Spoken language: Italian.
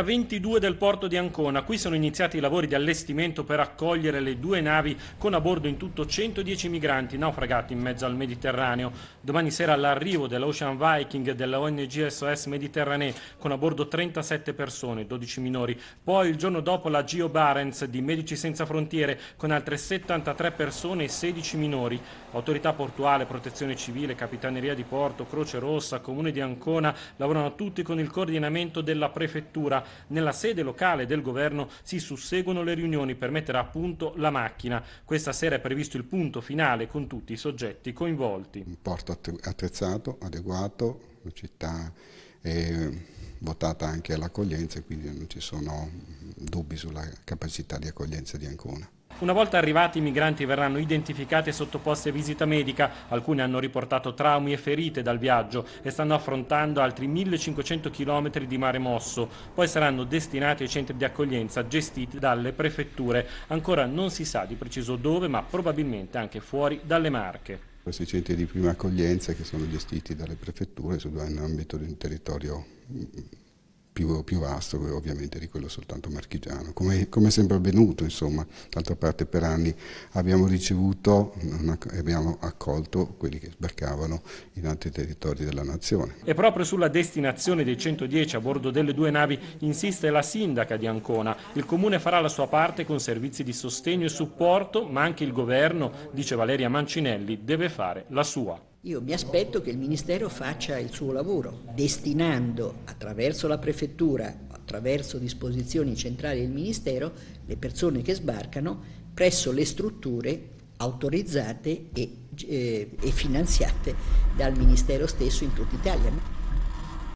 22 del porto di Ancona. Qui sono iniziati i lavori di allestimento per accogliere le due navi con a bordo in tutto 110 migranti naufragati in mezzo al Mediterraneo. Domani sera l'arrivo dell'Ocean Viking della ONG SOS Mediterranee con a bordo 37 persone, 12 minori. Poi il giorno dopo la Geo Barents di Medici Senza Frontiere con altre 73 persone e 16 minori. Autorità portuale, protezione civile, capitaneria di porto, Croce Rossa, Comune di Ancona lavorano tutti con il coordinamento della prefettura nella sede locale del governo si susseguono le riunioni per mettere a punto la macchina. Questa sera è previsto il punto finale con tutti i soggetti coinvolti. Un porto attrezzato, adeguato, la città è votata anche all'accoglienza, quindi non ci sono dubbi sulla capacità di accoglienza di Ancona. Una volta arrivati i migranti verranno identificati e sottoposti a visita medica, alcuni hanno riportato traumi e ferite dal viaggio e stanno affrontando altri 1500 km di mare mosso, poi saranno destinati ai centri di accoglienza gestiti dalle prefetture, ancora non si sa di preciso dove ma probabilmente anche fuori dalle Marche. Questi centri di prima accoglienza che sono gestiti dalle prefetture sono in ambito di un territorio mm, più, più, vasto ovviamente di quello soltanto marchigiano, come, come sempre avvenuto insomma, d'altra parte per anni abbiamo ricevuto e abbiamo accolto quelli che sbarcavano in altri territori della nazione. E proprio sulla destinazione dei 110 a bordo delle due navi insiste la sindaca di Ancona, il comune farà la sua parte con servizi di sostegno e supporto ma anche il governo, dice Valeria Mancinelli, deve fare la sua. Io mi aspetto che il Ministero faccia il suo lavoro, destinando attraverso la Prefettura, attraverso disposizioni centrali del Ministero, le persone che sbarcano presso le strutture autorizzate e, eh, e finanziate dal Ministero stesso in tutta Italia.